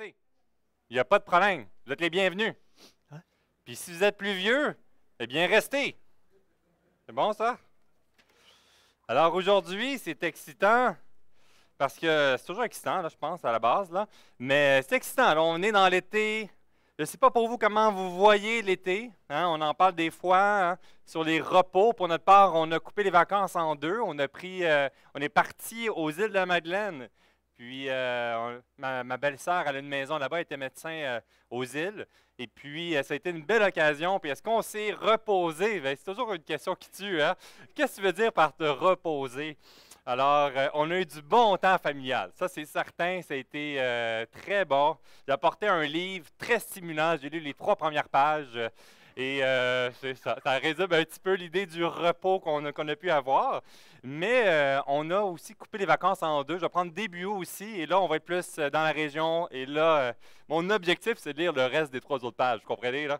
Il n'y a pas de problème. Vous êtes les bienvenus. Hein? Puis si vous êtes plus vieux, eh bien, restez. C'est bon, ça? Alors aujourd'hui, c'est excitant parce que c'est toujours excitant, là, je pense, à la base. Là. Mais c'est excitant. on est dans l'été. Je ne sais pas pour vous comment vous voyez l'été. Hein. On en parle des fois hein. sur les repos. Pour notre part, on a coupé les vacances en deux. On, a pris, euh, on est parti aux îles de la Madeleine. Puis euh, ma, belle-sœur, elle a une maison là-bas, elle était médecin euh, aux îles. Et puis, euh, ça a été une belle occasion. Puis, est-ce qu'on s'est reposé? Ben, c'est toujours une question qui tue. Hein? Qu'est-ce que tu veux dire par te reposer? Alors, on a eu du bon temps familial. Ça, c'est certain. Ça a été très bon. J'ai apporté un livre très stimulant. J'ai lu les trois premières pages. Et euh, c'est ça. Ça résume un petit peu l'idée du repos qu'on a, pu avoir. Mais euh, on a aussi coupé les vacances en deux. Je vais prendre début aussi. Et là, on va être plus euh, dans la région. Et là, mon objectif, c'est de lire le reste des trois autres pages. Vous comprenez, là?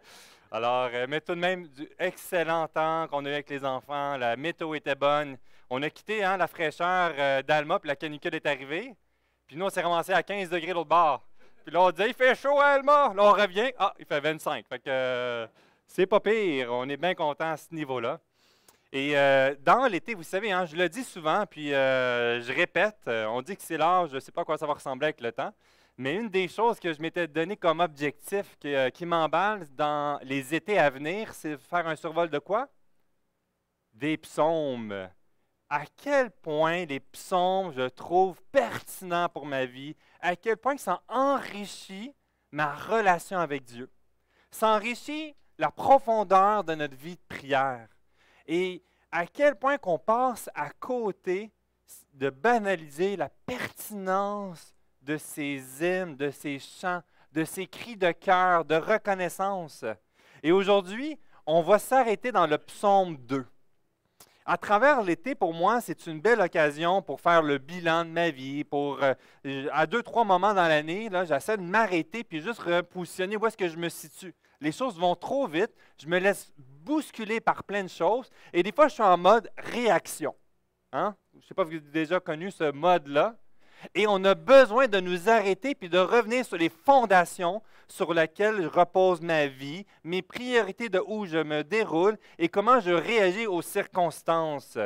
Alors, mais tout de même, du excellent temps qu'on a eu avec les enfants. La météo était bonne. On a quitté hein, la fraîcheur d'Alma, puis la canicule est arrivée. Puis nous, on s'est ramassé à 15 degrés l'autre bord. Puis là, on dit, il fait chaud à Alma. Là, on revient. Ah, il fait 25. Fait que. C'est pas pire, on est bien content à ce niveau-là. Et euh, dans l'été, vous savez, hein, je le dis souvent, puis euh, je répète, euh, on dit que c'est l'âge, je ne sais pas à quoi ça va ressembler avec le temps, mais une des choses que je m'étais donné comme objectif qui, qui m'emballe dans les étés à venir, c'est faire un survol de quoi? Des psaumes. À quel point les psaumes je trouve pertinents pour ma vie, à quel point ça enrichit ma relation avec Dieu. Ça enrichit la profondeur de notre vie de prière et à quel point qu'on passe à côté de banaliser la pertinence de ces hymnes, de ces chants, de ces cris de cœur, de reconnaissance. Et aujourd'hui, on va s'arrêter dans le psaume 2 à travers l'été, pour moi, c'est une belle occasion pour faire le bilan de ma vie, pour euh, euh, à deux, trois moments dans l'année, là, j'essaie de m'arrêter puis juste repositionner où est-ce que je me situe. Les choses vont trop vite, je me laisse bousculer par plein de choses et des fois, je suis en mode réaction. Hein? Je ne sais pas si vous avez déjà connu ce mode-là. Et on a besoin de nous arrêter puis de revenir sur les fondations sur lesquelles repose ma vie, mes priorités de où je me déroule et comment je réagis aux circonstances.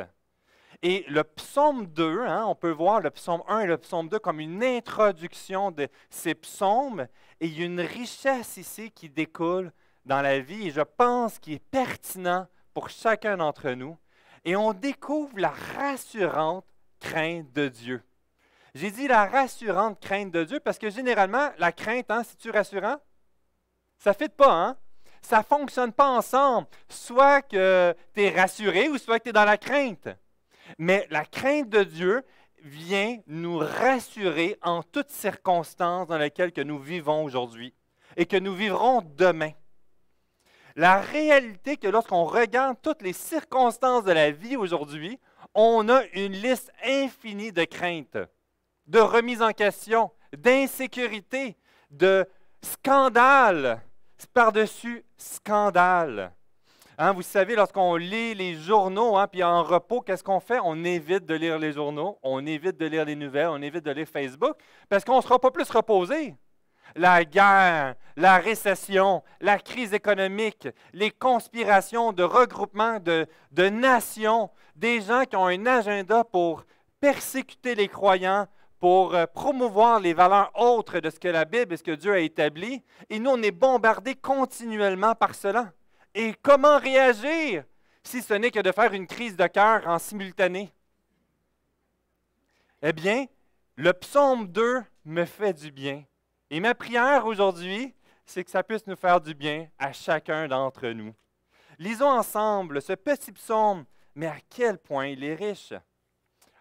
Et le psaume 2, hein, on peut voir le psaume 1 et le psaume 2 comme une introduction de ces psaumes. Et il y a une richesse ici qui découle dans la vie et je pense qu'il est pertinent pour chacun d'entre nous. Et on découvre la rassurante crainte de Dieu. J'ai dit la rassurante crainte de Dieu parce que généralement, la crainte, hein, si tu rassurant, ça ne fit pas, hein? Ça ne fonctionne pas ensemble. Soit que tu es rassuré ou soit que tu es dans la crainte. Mais la crainte de Dieu vient nous rassurer en toutes circonstances dans lesquelles que nous vivons aujourd'hui et que nous vivrons demain. La réalité que lorsqu'on regarde toutes les circonstances de la vie aujourd'hui, on a une liste infinie de craintes de remise en question, d'insécurité, de scandale par-dessus scandale. Hein, vous savez, lorsqu'on lit les journaux, hein, puis en repos, qu'est-ce qu'on fait? On évite de lire les journaux, on évite de lire les nouvelles, on évite de lire Facebook, parce qu'on ne sera pas plus reposé. La guerre, la récession, la crise économique, les conspirations de regroupement de nations, des gens qui ont un agenda pour persécuter les croyants, pour euh, promouvoir les valeurs autres de ce que la Bible et ce que Dieu a établi. Et nous, on est bombardés continuellement par cela. Et comment réagir si ce n'est que de faire une crise de cœur en simultané? Eh bien, le psaume 2 me fait du bien. Et ma prière aujourd'hui, c'est que ça puisse nous faire du bien à chacun d'entre nous. Lisons ensemble ce petit psaume, mais à quel point il est riche.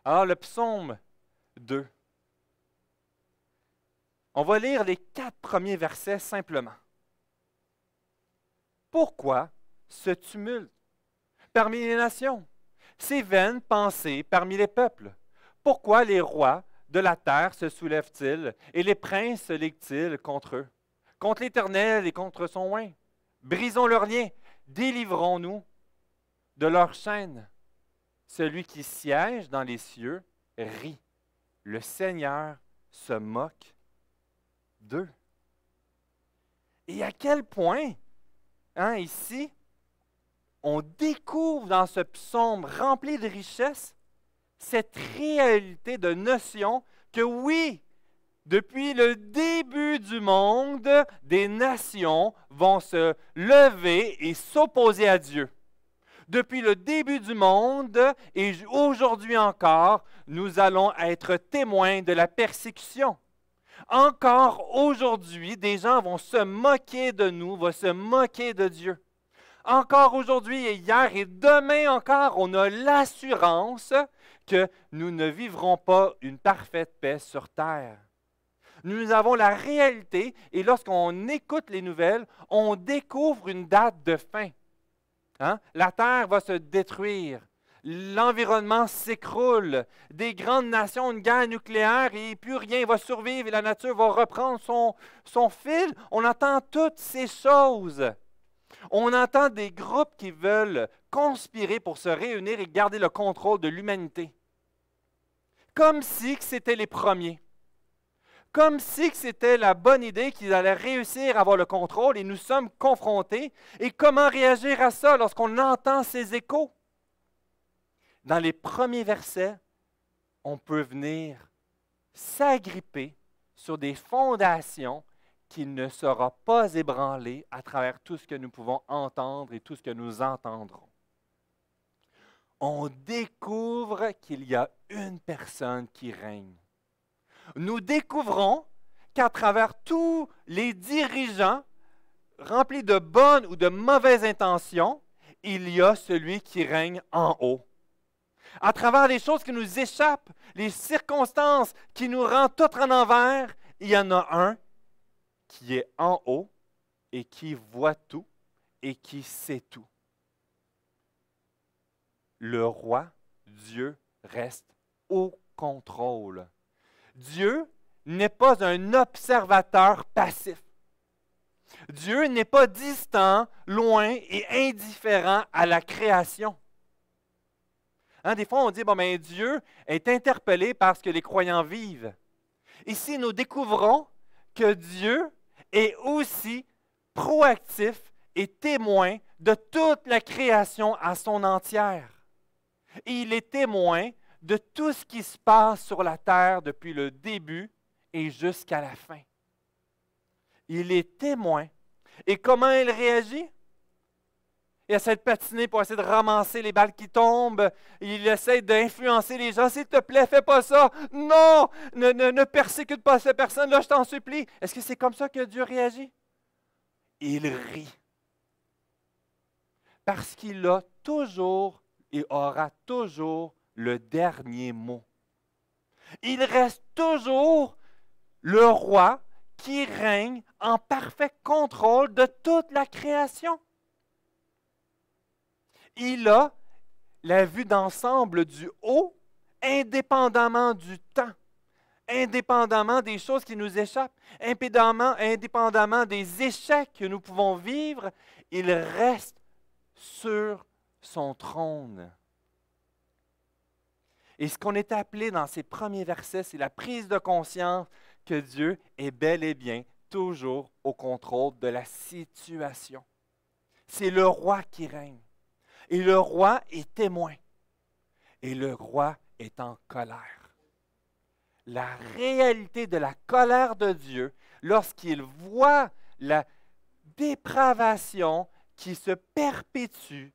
Alors, ah, le psaume 2. On va lire les quatre premiers versets simplement. Pourquoi ce tumulte parmi les nations, ces vaines pensées parmi les peuples? Pourquoi les rois de la terre se soulèvent-ils et les princes se liguent-ils contre eux, contre l'Éternel et contre son oin? Brisons leurs liens, délivrons-nous de leurs chaînes. Celui qui siège dans les cieux rit. Le Seigneur se moque et à quel point, hein, ici, on découvre dans ce psaume rempli de richesses cette réalité de notion que oui, depuis le début du monde, des nations vont se lever et s'opposer à Dieu. Depuis le début du monde et aujourd'hui encore, nous allons être témoins de la persécution. Encore aujourd'hui, des gens vont se moquer de nous, vont se moquer de Dieu. Encore aujourd'hui et hier et demain encore, on a l'assurance que nous ne vivrons pas une parfaite paix sur terre. Nous avons la réalité et lorsqu'on écoute les nouvelles, on découvre une date de fin. Hein? La terre va se détruire l'environnement s'écroule, des grandes nations, une guerre nucléaire, et plus rien va survivre et la nature va reprendre son, son fil. On entend toutes ces choses. On entend des groupes qui veulent conspirer pour se réunir et garder le contrôle de l'humanité. Comme si c'était les premiers. Comme si c'était la bonne idée qu'ils allaient réussir à avoir le contrôle et nous sommes confrontés. Et comment réagir à ça lorsqu'on entend ces échos? Dans les premiers versets, on peut venir s'agripper sur des fondations qui ne seront pas ébranlées à travers tout ce que nous pouvons entendre et tout ce que nous entendrons. On découvre qu'il y a une personne qui règne. Nous découvrons qu'à travers tous les dirigeants remplis de bonnes ou de mauvaises intentions, il y a celui qui règne en haut à travers les choses qui nous échappent, les circonstances qui nous rendent toutes en envers, il y en a un qui est en haut et qui voit tout et qui sait tout. Le roi, Dieu, reste au contrôle. Dieu n'est pas un observateur passif. Dieu n'est pas distant, loin et indifférent à la création. Hein, des fois, on dit, bon, ben, Dieu est interpellé parce que les croyants vivent. Ici, nous découvrons que Dieu est aussi proactif et témoin de toute la création à son entière. il est témoin de tout ce qui se passe sur la terre depuis le début et jusqu'à la fin. Il est témoin. Et comment il réagit? Il essaie de patiner pour essayer de ramasser les balles qui tombent. Il essaie d'influencer les gens. S'il te plaît, fais pas ça. Non, ne, ne, ne persécute pas cette personne-là, je t'en supplie. Est-ce que c'est comme ça que Dieu réagit? Il rit. Parce qu'il a toujours et aura toujours le dernier mot. Il reste toujours le roi qui règne en parfait contrôle de toute la création. Il a la vue d'ensemble du haut, indépendamment du temps, indépendamment des choses qui nous échappent, indépendamment, des échecs que nous pouvons vivre, il reste sur son trône. Et ce qu'on est appelé dans ces premiers versets, c'est la prise de conscience que Dieu est bel et bien toujours au contrôle de la situation. C'est le roi qui règne. Et le roi est témoin. Et le roi est en colère. La réalité de la colère de Dieu, lorsqu'il voit la dépravation qui se perpétue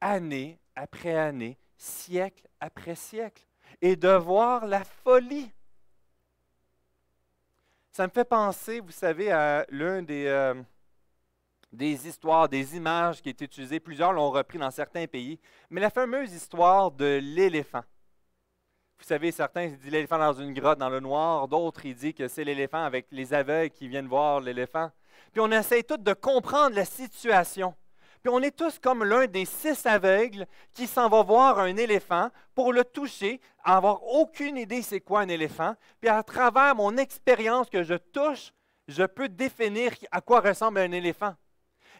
année après année, siècle après siècle, et de voir la folie. Ça me fait penser, vous savez, à l'un des... Euh, des histoires, des images qui étaient utilisées. Plusieurs l'ont repris dans certains pays. Mais la fameuse histoire de l'éléphant. Vous savez, certains disent l'éléphant dans une grotte, dans le noir. D'autres, ils disent que c'est l'éléphant avec les aveugles qui viennent voir l'éléphant. Puis on essaie tous de comprendre la situation. Puis on est tous comme l'un des six aveugles qui s'en va voir un éléphant pour le toucher, avoir aucune idée c'est quoi un éléphant. Puis à travers mon expérience que je touche, je peux définir à quoi ressemble un éléphant.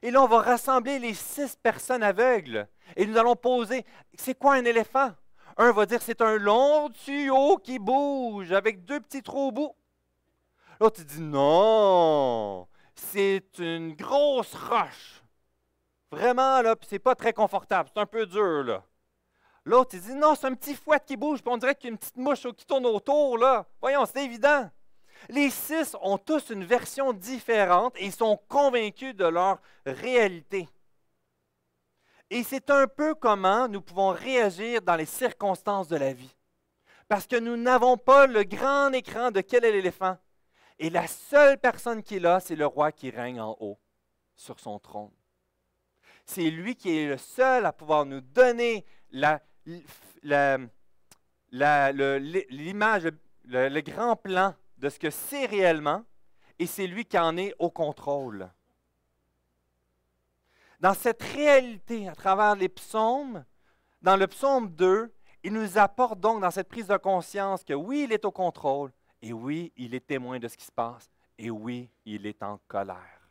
Et là, on va rassembler les six personnes aveugles. Et nous allons poser, c'est quoi un éléphant? Un va dire, c'est un long tuyau qui bouge avec deux petits trous au bout. L'autre dit, non, c'est une grosse roche. Vraiment, là, puis c'est pas très confortable, c'est un peu dur, là. L'autre, dit, non, c'est un petit fouet qui bouge, puis on dirait qu'il y a une petite mouche qui tourne autour, là. Voyons, c'est évident. Les six ont tous une version différente et sont convaincus de leur réalité. Et c'est un peu comment nous pouvons réagir dans les circonstances de la vie. Parce que nous n'avons pas le grand écran de quel est l'éléphant. Et la seule personne qui là, c'est le roi qui règne en haut, sur son trône. C'est lui qui est le seul à pouvoir nous donner l'image, le grand plan de ce que c'est réellement et c'est lui qui en est au contrôle. Dans cette réalité, à travers les psaumes, dans le psaume 2, il nous apporte donc dans cette prise de conscience que oui, il est au contrôle, et oui, il est témoin de ce qui se passe, et oui, il est en colère.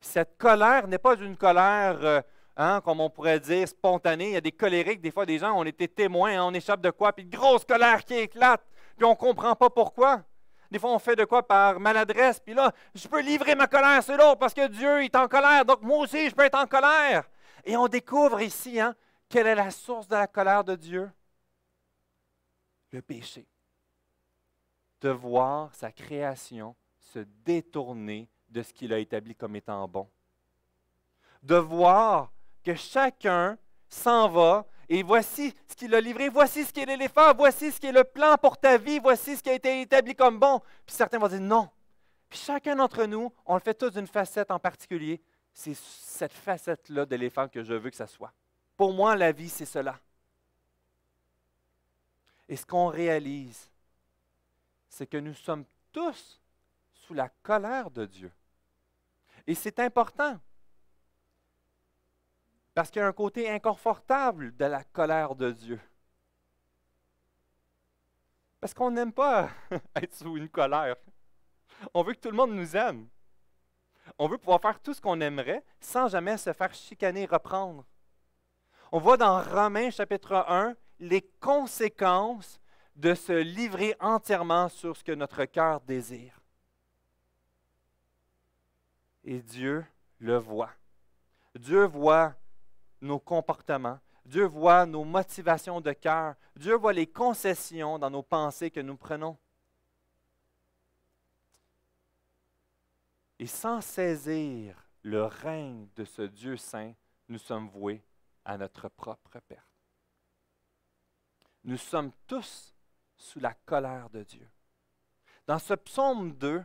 Cette colère n'est pas une colère, euh, hein, comme on pourrait dire, spontanée. Il y a des colériques, des fois, des gens, on était témoins, hein, on échappe de quoi, puis grosse colère qui éclate, puis on ne comprend pas pourquoi. Des fois, on fait de quoi par maladresse. Puis là, je peux livrer ma colère c'est l'autre parce que Dieu est en colère. Donc, moi aussi, je peux être en colère. Et on découvre ici, hein, quelle est la source de la colère de Dieu? Le péché. De voir sa création se détourner de ce qu'il a établi comme étant bon. De voir que chacun s'en va et voici ce qu'il a livré, voici ce qu'est l'éléphant, voici ce qui est le plan pour ta vie, voici ce qui a été établi comme bon. Puis certains vont dire non. Puis chacun d'entre nous, on le fait tous d'une facette en particulier. C'est cette facette-là d'éléphant que je veux que ça soit. Pour moi, la vie, c'est cela. Et ce qu'on réalise, c'est que nous sommes tous sous la colère de Dieu. Et c'est important parce qu'il y a un côté inconfortable de la colère de Dieu. Parce qu'on n'aime pas être sous une colère. On veut que tout le monde nous aime. On veut pouvoir faire tout ce qu'on aimerait sans jamais se faire chicaner, reprendre. On voit dans Romains chapitre 1 les conséquences de se livrer entièrement sur ce que notre cœur désire. Et Dieu le voit. Dieu voit nos comportements. Dieu voit nos motivations de cœur. Dieu voit les concessions dans nos pensées que nous prenons. Et sans saisir le règne de ce Dieu saint, nous sommes voués à notre propre perte. Nous sommes tous sous la colère de Dieu. Dans ce psaume 2,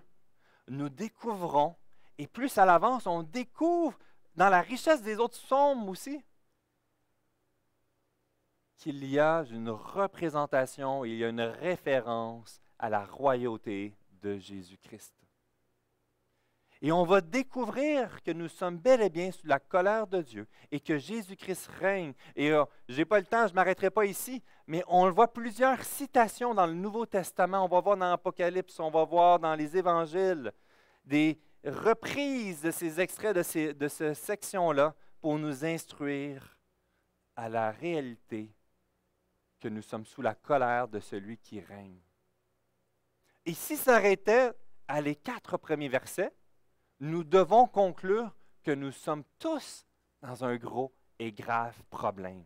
nous découvrons, et plus à l'avance, on découvre dans la richesse des autres sommes aussi, qu'il y a une représentation, il y a une référence à la royauté de Jésus-Christ. Et on va découvrir que nous sommes bel et bien sous la colère de Dieu et que Jésus-Christ règne. Et euh, j'ai je n'ai pas le temps, je ne m'arrêterai pas ici, mais on le voit plusieurs citations dans le Nouveau Testament. On va voir dans l'Apocalypse, on va voir dans les Évangiles des, reprise de ces extraits de, ces, de cette section-là pour nous instruire à la réalité que nous sommes sous la colère de celui qui règne. Et si ça arrêtait à les quatre premiers versets, nous devons conclure que nous sommes tous dans un gros et grave problème.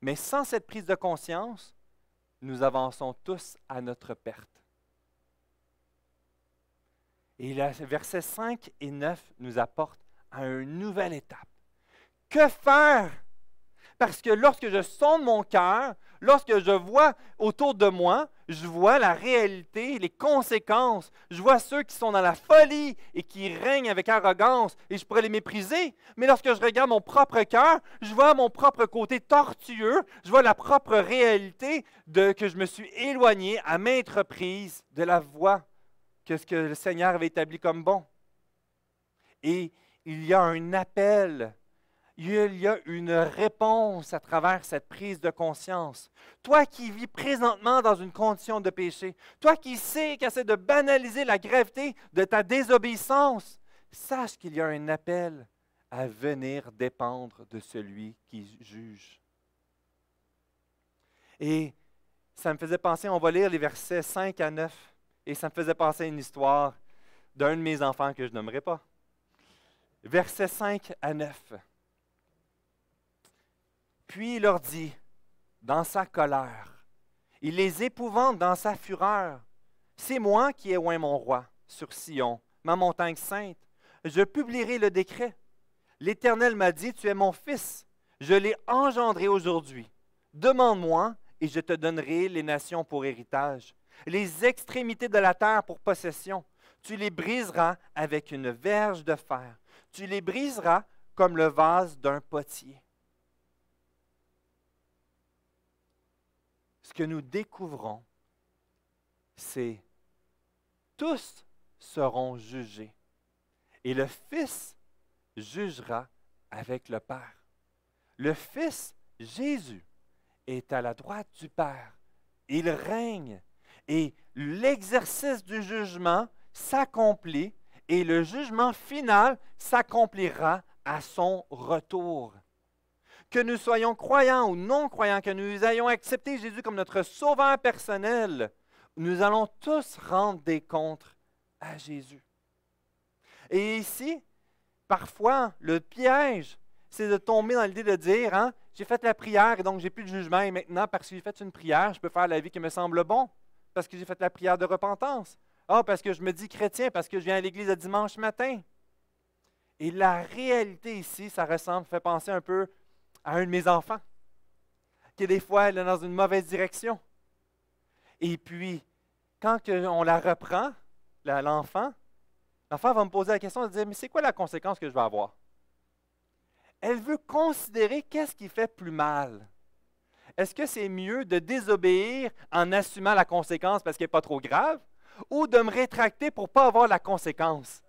Mais sans cette prise de conscience, nous avançons tous à notre perte. Et les verset 5 et 9 nous apportent à une nouvelle étape. Que faire? Parce que lorsque je sonde mon cœur, lorsque je vois autour de moi, je vois la réalité, les conséquences. Je vois ceux qui sont dans la folie et qui règnent avec arrogance et je pourrais les mépriser. Mais lorsque je regarde mon propre cœur, je vois mon propre côté tortueux, je vois la propre réalité de que je me suis éloigné à maintes reprises de la voie que ce que le Seigneur avait établi comme bon. Et il y a un appel, il y a une réponse à travers cette prise de conscience. Toi qui vis présentement dans une condition de péché, toi qui sais c'est de banaliser la gravité de ta désobéissance, sache qu'il y a un appel à venir dépendre de celui qui juge. Et ça me faisait penser, on va lire les versets 5 à 9. Et ça me faisait penser à une histoire d'un de mes enfants que je n'aimerais pas. Versets 5 à 9. Puis il leur dit, dans sa colère, il les épouvante dans sa fureur. C'est moi qui ai oint mon roi sur Sion, ma montagne sainte. Je publierai le décret. L'Éternel m'a dit, tu es mon fils. Je l'ai engendré aujourd'hui. Demande-moi et je te donnerai les nations pour héritage les extrémités de la terre pour possession. Tu les briseras avec une verge de fer. Tu les briseras comme le vase d'un potier. Ce que nous découvrons, c'est tous seront jugés et le Fils jugera avec le Père. Le Fils, Jésus, est à la droite du Père. Il règne et l'exercice du jugement s'accomplit et le jugement final s'accomplira à son retour. Que nous soyons croyants ou non croyants, que nous ayons accepté Jésus comme notre sauveur personnel, nous allons tous rendre des comptes à Jésus. Et ici, parfois, le piège, c'est de tomber dans l'idée de dire, hein, j'ai fait la prière et donc j'ai plus de jugement et maintenant, parce que j'ai fait une prière, je peux faire la vie qui me semble bon parce que j'ai fait la prière de repentance. Ah, parce que je me dis chrétien, parce que je viens à l'église le dimanche matin. Et la réalité ici, ça ressemble, fait penser un peu à un de mes enfants, qui des fois elle est dans une mauvaise direction. Et puis, quand on la reprend, l'enfant, l'enfant va me poser la question de dire, mais c'est quoi la conséquence que je vais avoir? Elle veut considérer qu'est-ce qui fait plus mal est-ce que c'est mieux de désobéir en assumant la conséquence parce qu'elle n'est pas trop grave ou de me rétracter pour ne pas avoir la conséquence?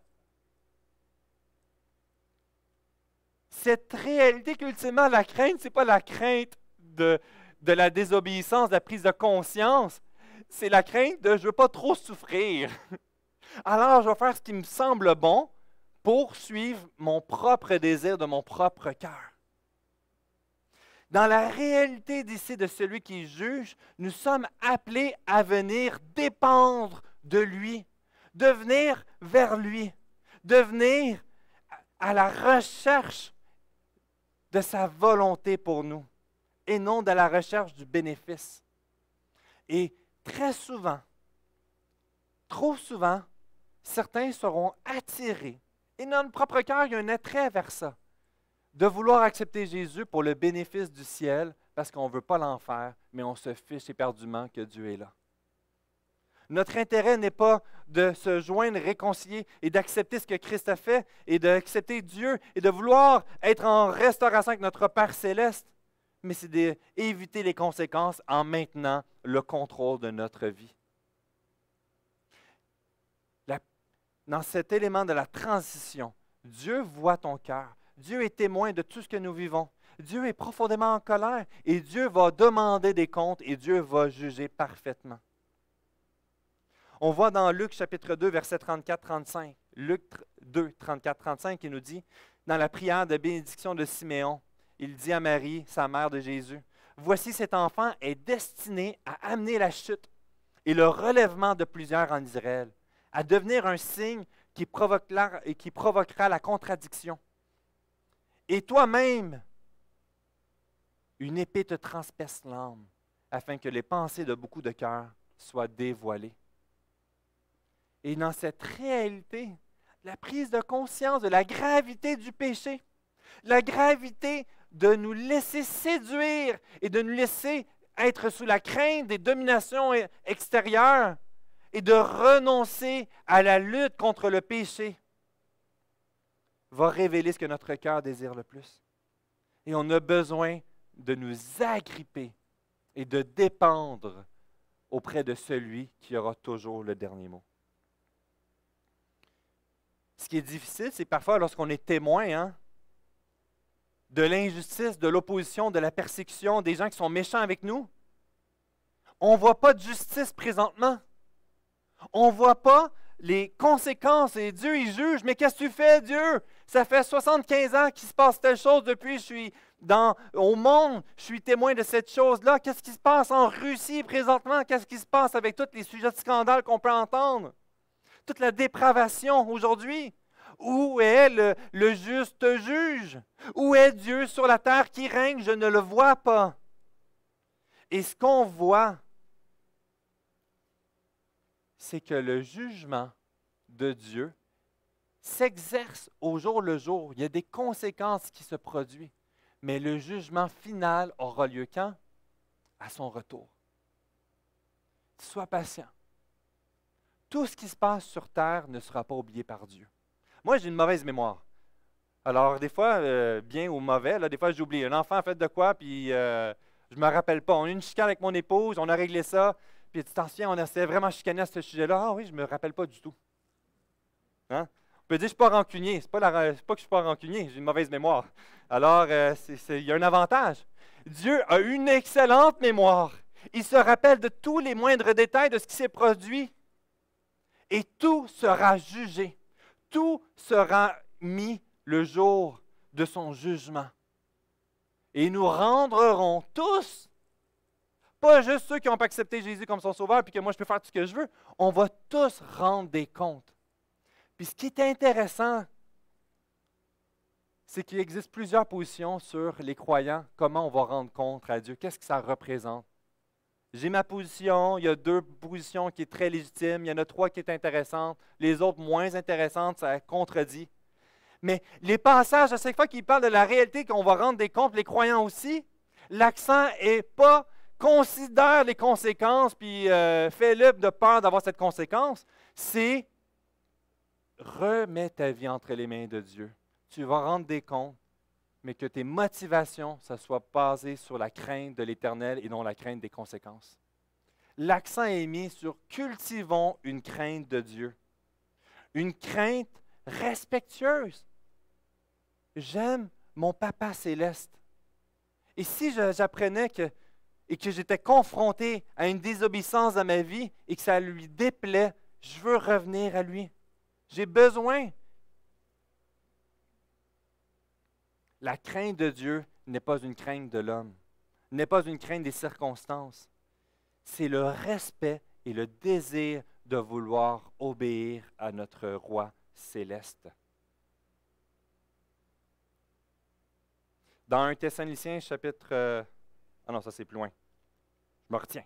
Cette réalité qu'ultimement, la crainte, ce n'est pas la crainte de, de la désobéissance, de la prise de conscience, c'est la crainte de je ne veux pas trop souffrir. Alors, je vais faire ce qui me semble bon pour suivre mon propre désir de mon propre cœur. Dans la réalité d'ici de celui qui juge, nous sommes appelés à venir dépendre de lui, de venir vers lui, de venir à la recherche de sa volonté pour nous et non de la recherche du bénéfice. Et très souvent, trop souvent, certains seront attirés. Et dans notre propre cœur, il y a un attrait vers ça de vouloir accepter Jésus pour le bénéfice du ciel, parce qu'on ne veut pas l'enfer, mais on se fiche éperdument que Dieu est là. Notre intérêt n'est pas de se joindre, réconcilier et d'accepter ce que Christ a fait et d'accepter Dieu et de vouloir être en restauration avec notre Père céleste, mais c'est d'éviter les conséquences en maintenant le contrôle de notre vie. dans cet élément de la transition, Dieu voit ton cœur Dieu est témoin de tout ce que nous vivons. Dieu est profondément en colère et Dieu va demander des comptes et Dieu va juger parfaitement. On voit dans Luc chapitre 2, verset 34-35, Luc 2, 34-35, qui nous dit, dans la prière de bénédiction de Siméon, il dit à Marie, sa mère de Jésus, Voici cet enfant est destiné à amener la chute et le relèvement de plusieurs en Israël, à devenir un signe qui, provoquera, qui provoquera la contradiction et toi-même, une épée te transperce l'âme, afin que les pensées de beaucoup de cœurs soient dévoilées. Et dans cette réalité, la prise de conscience de la gravité du péché, la gravité de nous laisser séduire et de nous laisser être sous la crainte des dominations extérieures et de renoncer à la lutte contre le péché va révéler ce que notre cœur désire le plus. Et on a besoin de nous agripper et de dépendre auprès de celui qui aura toujours le dernier mot. Ce qui est difficile, c'est parfois lorsqu'on est témoin hein, de l'injustice, de l'opposition, de la persécution, des gens qui sont méchants avec nous. On ne voit pas de justice présentement. On ne voit pas les conséquences et Dieu, il juge. Mais qu'est-ce que tu fais, Dieu? Ça fait 75 ans qu'il se passe telle chose depuis, je suis dans, au monde, je suis témoin de cette chose-là. Qu'est-ce qui se passe en Russie présentement? Qu'est-ce qui se passe avec tous les sujets de scandale qu'on peut entendre? Toute la dépravation aujourd'hui. Où est le juste juge? Où est Dieu sur la terre qui règne? Je ne le vois pas. Et ce qu'on voit, c'est que le jugement de Dieu s'exerce au jour le jour. Il y a des conséquences qui se produisent. Mais le jugement final aura lieu quand? À son retour. Sois patient. Tout ce qui se passe sur terre ne sera pas oublié par Dieu. Moi, j'ai une mauvaise mémoire. Alors, des fois, euh, bien ou mauvais, là, des fois, j'oublie. Un enfant a fait de quoi, puis euh, je ne me rappelle pas. On a eu une chicane avec mon épouse, on a réglé ça, puis tu t'en souviens, on s'est vraiment chicané à ce sujet-là. Ah oui, je ne me rappelle pas du tout. Hein? peux dire je ne suis pas rancunier. Ce n'est pas, que je ne suis pas rancunier, j'ai une mauvaise mémoire. Alors, euh, il y a un avantage. Dieu a une excellente mémoire. Il se rappelle de tous les moindres détails de ce qui s'est produit. Et tout sera jugé. Tout sera mis le jour de son jugement. Et nous rendrons tous, pas juste ceux qui n'ont pas accepté Jésus comme son sauveur, puis que moi je peux faire tout ce que je veux, on va tous rendre des comptes puis ce qui est intéressant, c'est qu'il existe plusieurs positions sur les croyants, comment on va rendre compte à Dieu, qu'est-ce que ça représente. J'ai ma position, il y a deux positions qui sont très légitimes, il y en a trois qui est intéressante, les autres moins intéressantes, ça contredit. Mais les passages, à chaque fois qu'ils parlent de la réalité qu'on va rendre des comptes, les croyants aussi, l'accent est pas considère les conséquences, puis Philippe euh, fais de peur d'avoir cette conséquence, c'est remets ta vie entre les mains de Dieu. Tu vas rendre des comptes, mais que tes motivations, ça soit basé sur la crainte de l'Éternel et non la crainte des conséquences. L'accent est mis sur cultivons une crainte de Dieu. Une crainte respectueuse. J'aime mon Papa céleste. Et si j'apprenais que, et que j'étais confronté à une désobéissance dans ma vie et que ça lui déplaît, je veux revenir à lui. J'ai besoin. La crainte de Dieu n'est pas une crainte de l'homme, n'est pas une crainte des circonstances. C'est le respect et le désir de vouloir obéir à notre roi céleste. Dans 1 Thessaloniciens, chapitre. Euh, ah non, ça c'est plus loin. Je me retiens.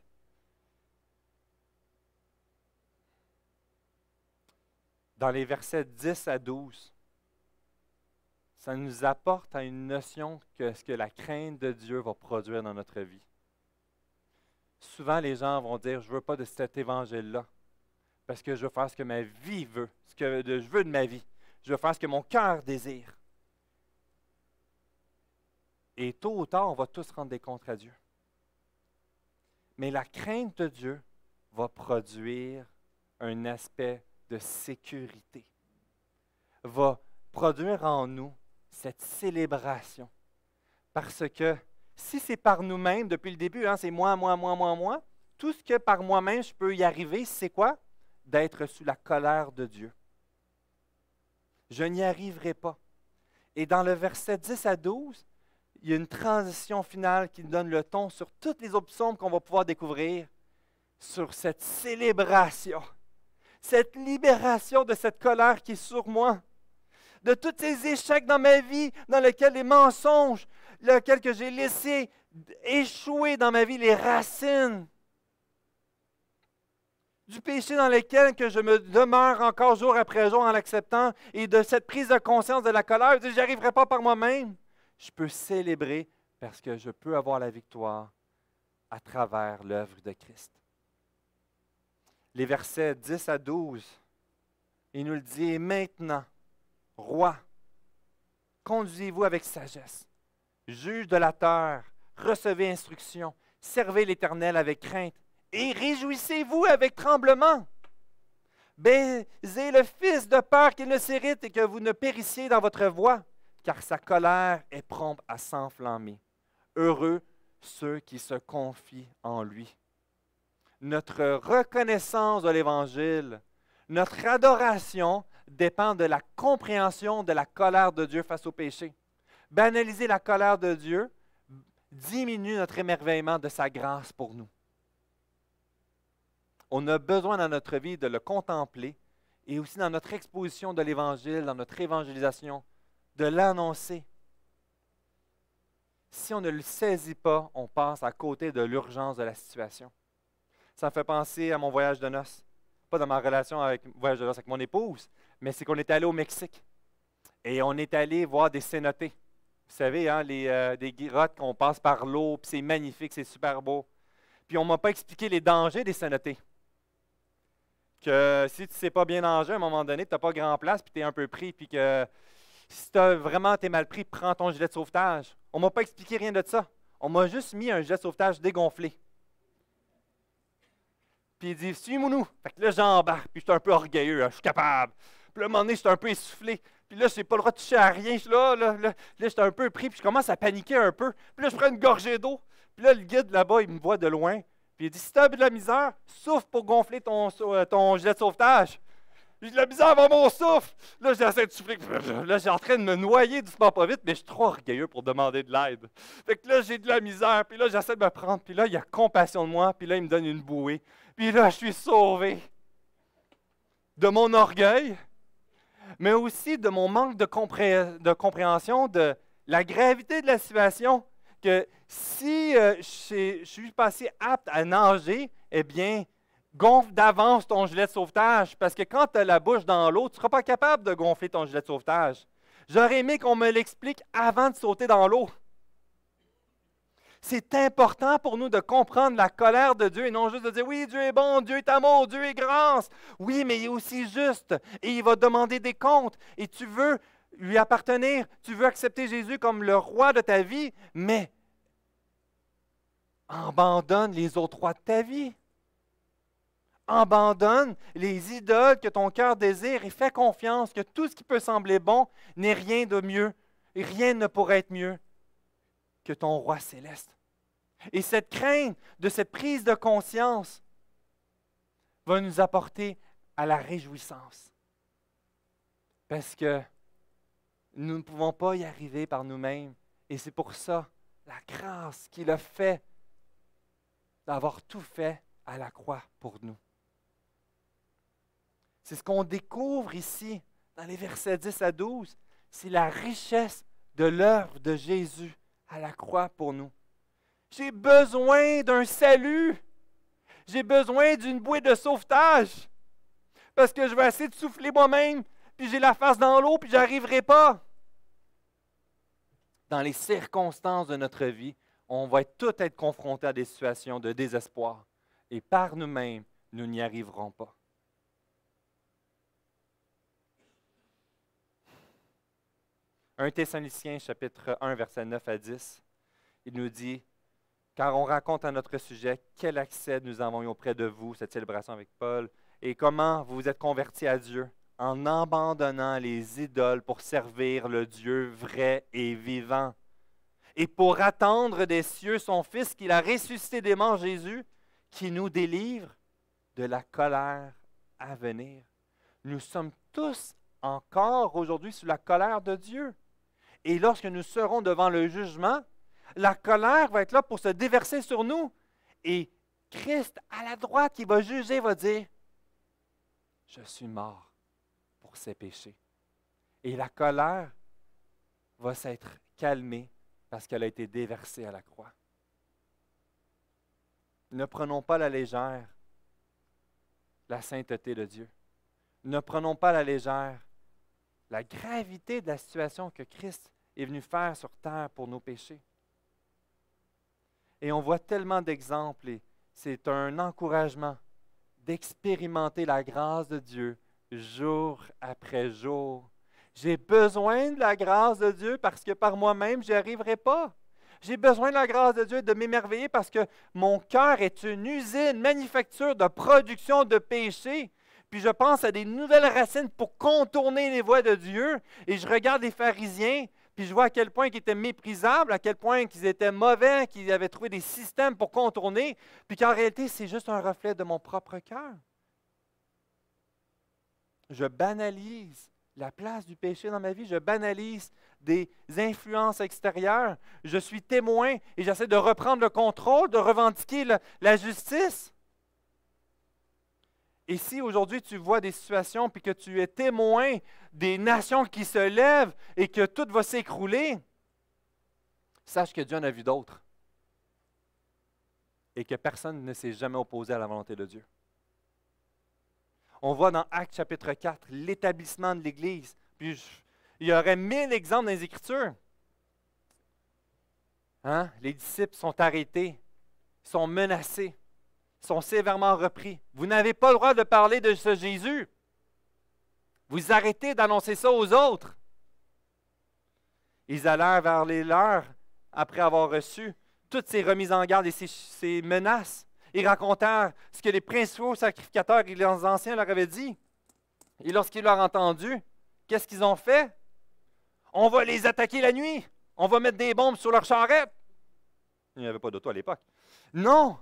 dans les versets 10 à 12, ça nous apporte à une notion que ce que la crainte de Dieu va produire dans notre vie. Souvent, les gens vont dire, je ne veux pas de cet évangile-là, parce que je veux faire ce que ma vie veut, ce que je veux de ma vie. Je veux faire ce que mon cœur désire. Et tôt ou tard, on va tous rendre des comptes à Dieu. Mais la crainte de Dieu va produire un aspect de sécurité, va produire en nous cette célébration. Parce que si c'est par nous-mêmes, depuis le début, hein, c'est moi, moi, moi, moi, moi, tout ce que par moi-même je peux y arriver, c'est quoi? D'être sous la colère de Dieu. Je n'y arriverai pas. Et dans le verset 10 à 12, il y a une transition finale qui donne le ton sur toutes les options qu'on va pouvoir découvrir, sur cette célébration cette libération de cette colère qui est sur moi, de tous ces échecs dans ma vie, dans lesquels les mensonges, lesquels que j'ai laissé échouer dans ma vie, les racines du péché dans lequel que je me demeure encore jour après jour en l'acceptant et de cette prise de conscience de la colère, je n'y arriverai pas par moi-même. Je peux célébrer parce que je peux avoir la victoire à travers l'œuvre de Christ les versets 10 à 12, il nous le dit, maintenant, roi, conduisez-vous avec sagesse, juge de la terre, recevez instruction, servez l'Éternel avec crainte, et réjouissez-vous avec tremblement. Baisez le Fils de peur qu'il ne s'irrite et que vous ne périssiez dans votre voie, car sa colère est prompte à s'enflammer. Heureux ceux qui se confient en lui notre reconnaissance de l'Évangile, notre adoration dépend de la compréhension de la colère de Dieu face au péché. Banaliser la colère de Dieu diminue notre émerveillement de sa grâce pour nous. On a besoin dans notre vie de le contempler et aussi dans notre exposition de l'Évangile, dans notre évangélisation, de l'annoncer. Si on ne le saisit pas, on passe à côté de l'urgence de la situation ça me fait penser à mon voyage de noces. Pas dans ma relation avec voyage de noces avec mon épouse, mais c'est qu'on est allé au Mexique. Et on est allé voir des cénotés. Vous savez, hein, les, euh, des grottes qu'on passe par l'eau, puis c'est magnifique, c'est super beau. Puis on ne m'a pas expliqué les dangers des cénotés. Que si tu ne sais pas bien nager, à un moment donné, tu n'as pas grand place, puis tu es un peu pris, puis que si as vraiment es mal pris, prends ton gilet de sauvetage. On ne m'a pas expliqué rien de ça. On m'a juste mis un gilet de sauvetage dégonflé. Puis il dit Suis-moi-nous. Fait que là, j'embarque. Puis j'étais un peu orgueilleux. Hein, je suis capable. Puis là, à un moment donné, j'étais un peu essoufflé. Puis là, n'ai pas le droit de toucher à rien. Là, là, là, là j'étais un peu pris. Puis je commence à paniquer un peu. Puis là, je prends une gorgée d'eau. Puis là, le guide là-bas, il me voit de loin. Puis il dit Si as de la misère, souffle pour gonfler ton, euh, ton de sauvetage. J'ai de la misère avant mon souffle. Là, j'essaie de souffler. Là, j'ai en train de me noyer doucement pas vite, mais je suis trop orgueilleux pour demander de l'aide. Fait que là, j'ai de la misère. Puis là, j'essaie de me prendre. Puis là, il y a compassion de moi. Puis là, il me donne une bouée. Puis là, je suis sauvé de mon orgueil, mais aussi de mon manque de, compréhension de la gravité de la situation. Que si euh, je suis passé apte à nager, eh bien, gonfle d'avance ton gilet de sauvetage, parce que quand tu as la bouche dans l'eau, tu ne seras pas capable de gonfler ton gilet de sauvetage. J'aurais aimé qu'on me l'explique avant de sauter dans l'eau. C'est important pour nous de comprendre la colère de Dieu et non juste de dire oui, Dieu est bon, Dieu est amour, Dieu est grâce. Oui, mais il est aussi juste et il va demander des comptes et tu veux lui appartenir, tu veux accepter Jésus comme le roi de ta vie, mais abandonne les autres rois de ta vie. Abandonne les idoles que ton cœur désire et fais confiance que tout ce qui peut sembler bon n'est rien de mieux. rien ne pourrait être mieux que ton roi céleste. Et cette crainte de cette prise de conscience va nous apporter à la réjouissance. Parce que nous ne pouvons pas y arriver par nous-mêmes. Et c'est pour ça la grâce qui le fait d'avoir tout fait à la croix pour nous. C'est ce qu'on découvre ici dans les versets 10 à 12. C'est la richesse de l'œuvre de Jésus à la croix pour nous. J'ai besoin d'un salut. J'ai besoin d'une bouée de sauvetage. Parce que je vais essayer de souffler moi-même, puis j'ai la face dans l'eau, puis j'arriverai pas. Dans les circonstances de notre vie, on va tout être confronté à des situations de désespoir. Et par nous-mêmes, nous n'y arriverons pas. 1 Thessaloniciens chapitre 1 verset 9 à 10, il nous dit car on raconte à notre sujet quel accès nous avons eu auprès de vous cette célébration avec Paul et comment vous vous êtes convertis à Dieu en abandonnant les idoles pour servir le Dieu vrai et vivant et pour attendre des cieux son fils qu'il a ressuscité des morts Jésus qui nous délivre de la colère à venir. Nous sommes tous encore aujourd'hui sous la colère de Dieu. Et lorsque nous serons devant le jugement, la colère va être là pour se déverser sur nous. Et Christ, à la droite, qui va juger, va dire, je suis mort pour ces péchés. Et la colère va s'être calmée parce qu'elle a été déversée à la croix. Ne prenons pas la légère la sainteté de Dieu. Ne prenons pas la légère la gravité de la situation que Christ est venu faire sur terre pour nos péchés. Et on voit tellement d'exemples et c'est un encouragement d'expérimenter la grâce de Dieu jour après jour. J'ai besoin de la grâce de Dieu parce que par moi-même, je n'y arriverai pas. J'ai besoin de la grâce de Dieu de m'émerveiller parce que mon cœur est une usine, manufacture de production de péché puis je pense à des nouvelles racines pour contourner les voies de Dieu, et je regarde les pharisiens, puis je vois à quel point ils étaient méprisables, à quel point ils étaient mauvais, qu'ils avaient trouvé des systèmes pour contourner, puis qu'en réalité, c'est juste un reflet de mon propre cœur. Je banalise la place du péché dans ma vie, je banalise des influences extérieures, je suis témoin et j'essaie de reprendre le contrôle, de revendiquer la justice. Et si aujourd'hui tu vois des situations puis que tu es témoin des nations qui se lèvent et que tout va s'écrouler, sache que Dieu en a vu d'autres et que personne ne s'est jamais opposé à la volonté de Dieu. On voit dans Actes chapitre 4 l'établissement de l'Église. il y aurait mille exemples dans les Écritures. Hein? Les disciples sont arrêtés, sont menacés sont sévèrement repris. Vous n'avez pas le droit de parler de ce Jésus. Vous arrêtez d'annoncer ça aux autres. Ils allèrent vers les leurs après avoir reçu toutes ces remises en garde et ces, menaces. Ils racontèrent ce que les principaux sacrificateurs et les anciens leur avaient dit. Et lorsqu'ils l'ont entendu, qu'est-ce qu'ils ont fait? On va les attaquer la nuit. On va mettre des bombes sur leurs charrettes. Il n'y avait pas d'auto à l'époque. Non,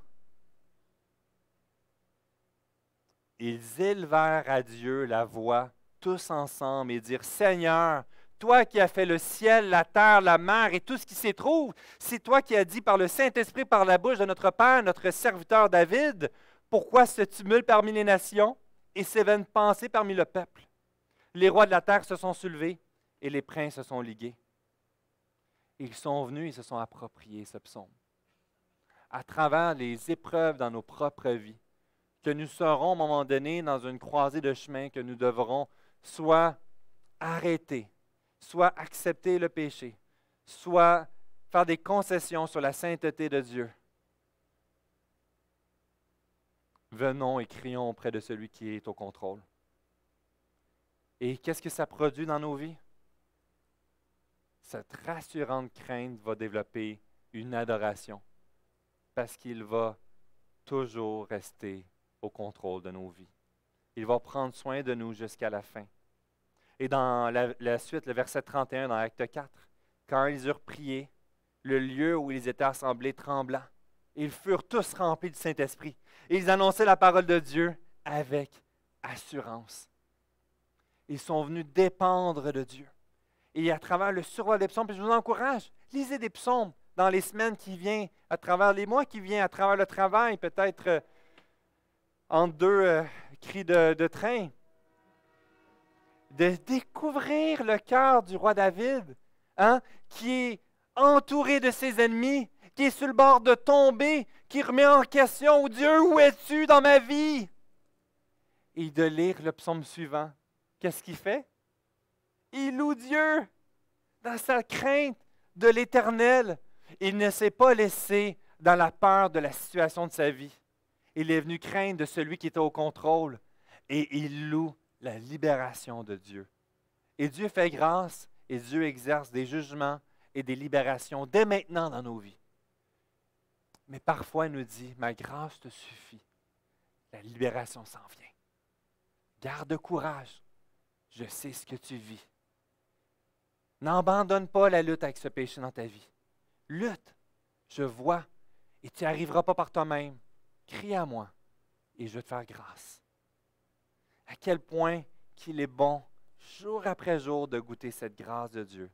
ils élevèrent à Dieu la voix tous ensemble et dirent, Seigneur, toi qui as fait le ciel, la terre, la mer et tout ce qui s'y trouve, c'est toi qui as dit par le Saint-Esprit, par la bouche de notre Père, notre serviteur David, pourquoi se tumulte parmi les nations et ces vaines pensées parmi le peuple? Les rois de la terre se sont soulevés et les princes se sont ligués. Ils sont venus et se sont appropriés ce psaume. À travers les épreuves dans nos propres vies, que nous serons à un moment donné dans une croisée de chemin que nous devrons soit arrêter, soit accepter le péché, soit faire des concessions sur la sainteté de Dieu. Venons et crions auprès de celui qui est au contrôle. Et qu'est-ce que ça produit dans nos vies? Cette rassurante crainte va développer une adoration parce qu'il va toujours rester au contrôle de nos vies. Il va prendre soin de nous jusqu'à la fin. Et dans la, suite, le verset 31 dans Acte 4, quand ils eurent prié, le lieu où ils étaient assemblés trembla. Ils furent tous remplis du Saint-Esprit. ils annonçaient la parole de Dieu avec assurance. Ils sont venus dépendre de Dieu. Et à travers le survoi des psaumes, je vous encourage, lisez des psaumes dans les semaines qui viennent, à travers les mois qui viennent, à travers le travail, peut-être euh, en deux euh, cris de, train, de découvrir le cœur du roi David, hein, qui est entouré de ses ennemis, qui est sur le bord de tomber, qui remet en question oh Dieu, où es-tu dans ma vie Et de lire le psaume suivant. Qu'est-ce qu'il fait Il loue Dieu dans sa crainte de l'Éternel. Il ne s'est pas laissé dans la peur de la situation de sa vie. Il est venu craindre de celui qui était au contrôle et il loue la libération de Dieu. Et Dieu fait grâce et Dieu exerce des jugements et des libérations dès maintenant dans nos vies. Mais parfois, il nous dit, ma grâce te suffit. La libération s'en vient. Garde courage. Je sais ce que tu vis. N'abandonne pas la lutte avec ce péché dans ta vie. Lutte. Je vois. Et tu n'y arriveras pas par toi-même crie à moi et je vais te faire grâce. À quel point qu'il est bon, jour après jour, de goûter cette grâce de Dieu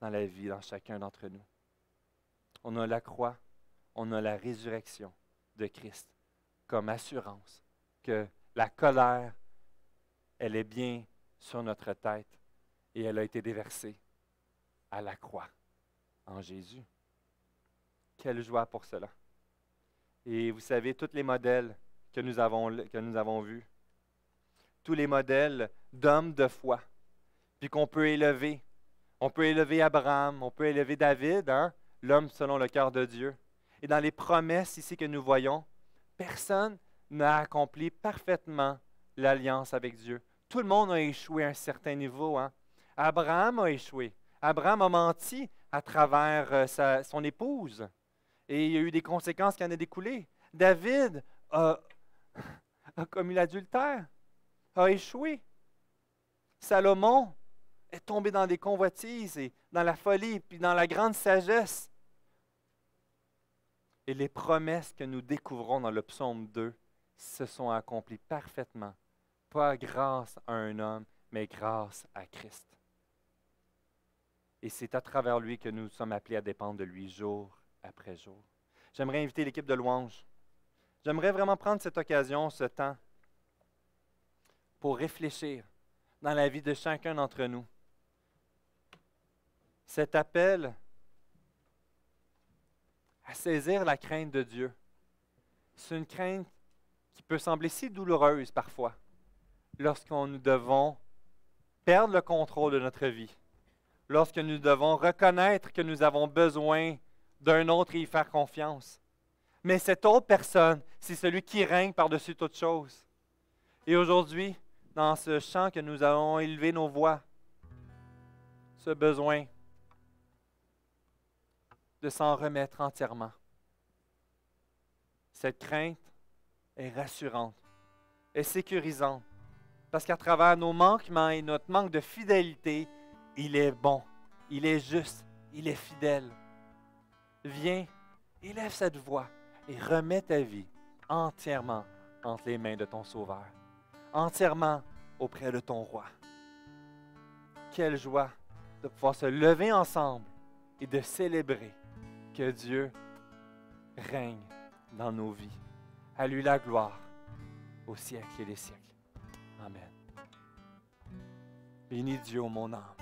dans la vie, dans chacun d'entre nous. On a la croix, on a la résurrection de Christ comme assurance que la colère, elle est bien sur notre tête et elle a été déversée à la croix en Jésus. Quelle joie pour cela. Et vous savez, tous les modèles que nous avons, que nous avons vus, tous les modèles d'hommes de foi, puis qu'on peut élever. On peut élever Abraham, on peut élever David, hein, l'homme selon le cœur de Dieu. Et dans les promesses ici que nous voyons, personne n'a accompli parfaitement l'alliance avec Dieu. Tout le monde a échoué à un certain niveau. Hein. Abraham a échoué. Abraham a menti à travers euh, son épouse. Et il y a eu des conséquences qui en ont découlé. David a, commis l'adultère, a échoué. Salomon est tombé dans des convoitises et dans la folie, puis dans la grande sagesse. Et les promesses que nous découvrons dans le psaume 2 se sont accomplies parfaitement, pas grâce à un homme, mais grâce à Christ. Et c'est à travers lui que nous sommes appelés à dépendre de lui jour après jour. J'aimerais inviter l'équipe de louanges. J'aimerais vraiment prendre cette occasion, ce temps, pour réfléchir dans la vie de chacun d'entre nous. Cet appel à saisir la crainte de Dieu, c'est une crainte qui peut sembler si douloureuse parfois lorsqu'on nous devons perdre le contrôle de notre vie, lorsque nous devons reconnaître que nous avons besoin d'un autre et y faire confiance. Mais cette autre personne, c'est celui qui règne par-dessus toute chose. Et aujourd'hui, dans ce champ que nous avons élevé nos voix, ce besoin de s'en remettre entièrement. Cette crainte est rassurante, est sécurisante, parce qu'à travers nos manquements et notre manque de fidélité, il est bon, il est juste, il est fidèle viens, élève cette voix et remets ta vie entièrement entre les mains de ton Sauveur, entièrement auprès de ton Roi. Quelle joie de pouvoir se lever ensemble et de célébrer que Dieu règne dans nos vies. À lui la gloire au siècle et les siècles. Amen. Bénis Dieu, mon âme.